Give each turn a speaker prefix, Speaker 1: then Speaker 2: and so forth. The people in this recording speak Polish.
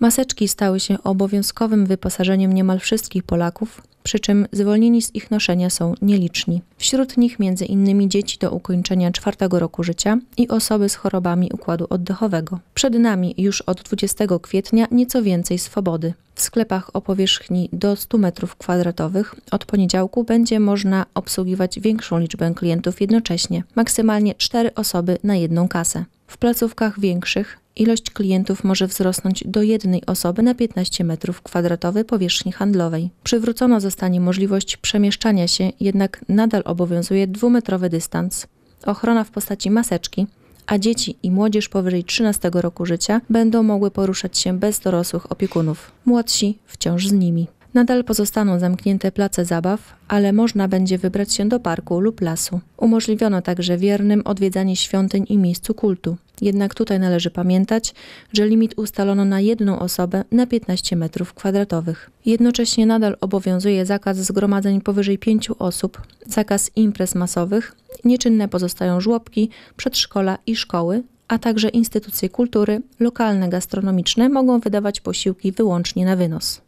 Speaker 1: Maseczki stały się obowiązkowym wyposażeniem niemal wszystkich Polaków, przy czym zwolnieni z ich noszenia są nieliczni. Wśród nich między innymi dzieci do ukończenia czwartego roku życia i osoby z chorobami układu oddechowego. Przed nami już od 20 kwietnia nieco więcej swobody. W sklepach o powierzchni do 100 m2 od poniedziałku będzie można obsługiwać większą liczbę klientów jednocześnie, maksymalnie 4 osoby na jedną kasę. W placówkach większych ilość klientów może wzrosnąć do jednej osoby na 15 m2 powierzchni handlowej. Przywrócona zostanie możliwość przemieszczania się, jednak nadal obowiązuje dwumetrowy dystans, ochrona w postaci maseczki, a dzieci i młodzież powyżej 13 roku życia będą mogły poruszać się bez dorosłych opiekunów, młodsi wciąż z nimi. Nadal pozostaną zamknięte place zabaw, ale można będzie wybrać się do parku lub lasu. Umożliwiono także wiernym odwiedzanie świątyń i miejscu kultu. Jednak tutaj należy pamiętać, że limit ustalono na jedną osobę na 15 m2. Jednocześnie nadal obowiązuje zakaz zgromadzeń powyżej 5 osób, zakaz imprez masowych, nieczynne pozostają żłobki, przedszkola i szkoły, a także instytucje kultury, lokalne gastronomiczne mogą wydawać posiłki wyłącznie na wynos.